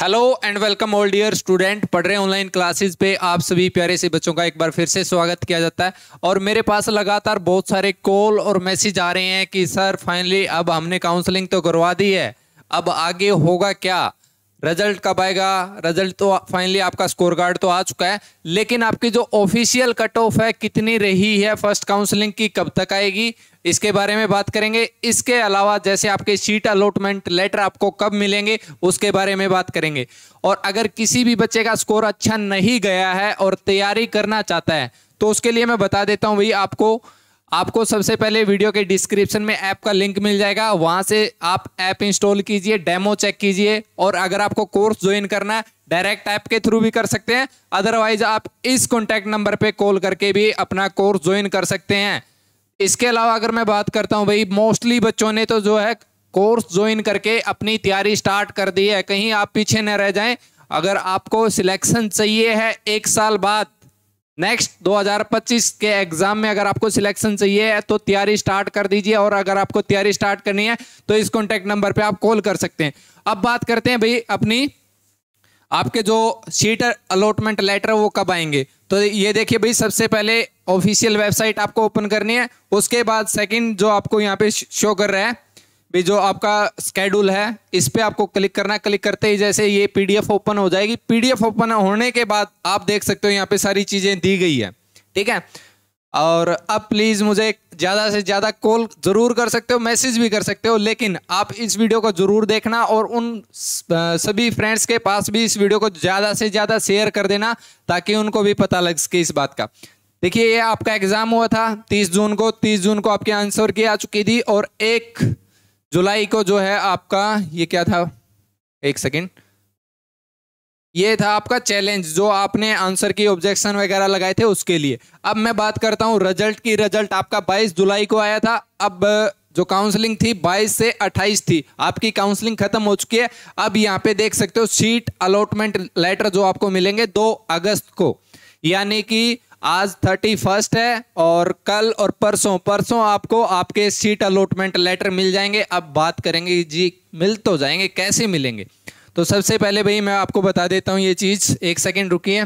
hello and welcome all dear student पढ़ रहे online classes पे आप सभी प्यारे से बच्चों का एक बार फिर से स्वागत किया जाता है और मेरे पास लगातार बहुत सारे कॉल और मैसेज आ रहे हैं कि सर फाइनली अब हमने काउंसलिंग तो करवा दी है अब आगे होगा क्या रिजल्ट कब आएगा रिजल्ट तो फाइनली आपका स्कोर कार्ड तो आ चुका है लेकिन आपकी जो ऑफिशियल कट ऑफ है कितनी रही है फर्स्ट काउंसलिंग की कब तक आएगी इसके बारे में बात करेंगे इसके अलावा जैसे आपके सीट अलॉटमेंट लेटर आपको कब मिलेंगे उसके बारे में बात करेंगे और अगर किसी भी बच्चे का स्कोर अच्छा नहीं गया है और तैयारी करना चाहता है तो उसके लिए मैं बता देता हूँ भाई आपको आपको सबसे पहले वीडियो के डिस्क्रिप्शन में ऐप का लिंक मिल जाएगा वहां से आप ऐप इंस्टॉल कीजिए डेमो चेक कीजिए और अगर आपको कोर्स ज्वाइन करना है डायरेक्ट ऐप के थ्रू भी कर सकते हैं अदरवाइज आप इस कॉन्टैक्ट नंबर पे कॉल करके भी अपना कोर्स ज्वाइन कर सकते हैं इसके अलावा अगर मैं बात करता हूँ भाई मोस्टली बच्चों ने तो जो है कोर्स ज्वाइन करके अपनी तैयारी स्टार्ट कर दी है कहीं आप पीछे न रह जाए अगर आपको सिलेक्शन चाहिए है एक साल बाद नेक्स्ट 2025 के एग्जाम में अगर आपको सिलेक्शन चाहिए तो तैयारी स्टार्ट कर दीजिए और अगर आपको तैयारी स्टार्ट करनी है तो इस कॉन्टैक्ट नंबर पे आप कॉल कर सकते हैं अब बात करते हैं भाई अपनी आपके जो सीट अलॉटमेंट लेटर वो कब आएंगे तो ये देखिए भाई सबसे पहले ऑफिशियल वेबसाइट आपको ओपन करनी है उसके बाद सेकेंड जो आपको यहाँ पे शो कर रहा है भी जो आपका स्केड्यूल है इस पर आपको क्लिक करना है क्लिक करते ही जैसे ये पीडीएफ ओपन हो जाएगी पीडीएफ ओपन होने के बाद आप देख सकते हो यहाँ पे सारी चीज़ें दी गई है ठीक है और अब प्लीज़ मुझे ज़्यादा से ज़्यादा कॉल ज़रूर कर सकते हो मैसेज भी कर सकते हो लेकिन आप इस वीडियो को ज़रूर देखना और उन सभी फ्रेंड्स के पास भी इस वीडियो को ज़्यादा से ज़्यादा शेयर कर देना ताकि उनको भी पता लग सके इस बात का देखिए ये आपका एग्ज़ाम हुआ था 30 जून को 30 जून को आपके आंसर की आ चुकी थी और एक जुलाई को जो है आपका ये क्या था एक सेकेंड ये था आपका चैलेंज जो आपने आंसर की ऑब्जेक्शन वगैरह लगाए थे उसके लिए अब मैं बात करता हूँ रिजल्ट की रिजल्ट आपका 22 जुलाई को आया था अब जो काउंसलिंग थी 22 से 28 थी आपकी काउंसलिंग खत्म हो चुकी है अब यहाँ पे देख सकते हो सीट अलॉटमेंट लेटर जो आपको मिलेंगे 2 अगस्त को यानी कि आज थर्टी फर्स्ट है और कल और परसों परसों आपको आपके सीट अलॉटमेंट लेटर मिल जाएंगे अब बात करेंगे जी मिल तो जाएंगे कैसे मिलेंगे तो सबसे पहले भाई मैं आपको बता देता हूँ ये चीज़ एक सेकेंड रुकिए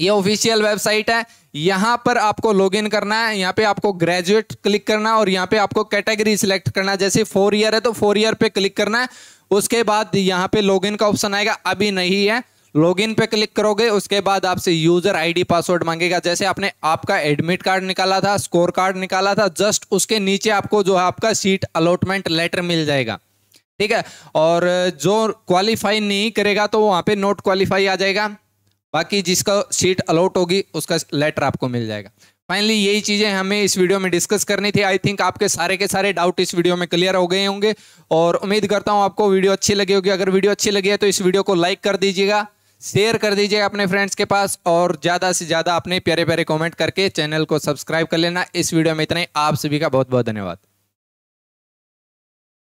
ये ऑफिशियल वेबसाइट है यहाँ पर आपको लॉगिन करना है यहाँ पे आपको ग्रेजुएट क्लिक करना है और यहाँ पे आपको कैटेगरी सिलेक्ट करना है जैसे फोर ईयर है तो फोर ईयर पे क्लिक करना है उसके बाद यहाँ पे लॉगिन का ऑप्शन आएगा अभी नहीं है लॉगिन पे क्लिक करोगे उसके बाद आपसे यूजर आईडी पासवर्ड मांगेगा जैसे आपने आपका एडमिट कार्ड निकाला था स्कोर कार्ड निकाला था जस्ट उसके नीचे आपको जो है आपका सीट अलॉटमेंट लेटर मिल जाएगा ठीक है और जो क्वालिफाई नहीं करेगा तो वहाँ पे नोट क्वालिफाई आ जाएगा बाकी जिसका सीट अलॉट होगी उसका लेटर आपको मिल जाएगा फाइनली यही चीज़ें हमें इस वीडियो में डिस्कस करनी थी आई थिंक आपके सारे के सारे डाउट इस वीडियो में क्लियर हो गए होंगे और उम्मीद करता हूँ आपको वीडियो अच्छी लगी होगी अगर वीडियो अच्छी लगी है तो इस वीडियो को लाइक कर दीजिएगा शेयर कर दीजिए अपने फ्रेंड्स के पास और ज़्यादा से ज़्यादा अपने प्यारे प्यारे कमेंट करके चैनल को सब्सक्राइब कर लेना इस वीडियो में इतना ही आप सभी का बहुत बहुत धन्यवाद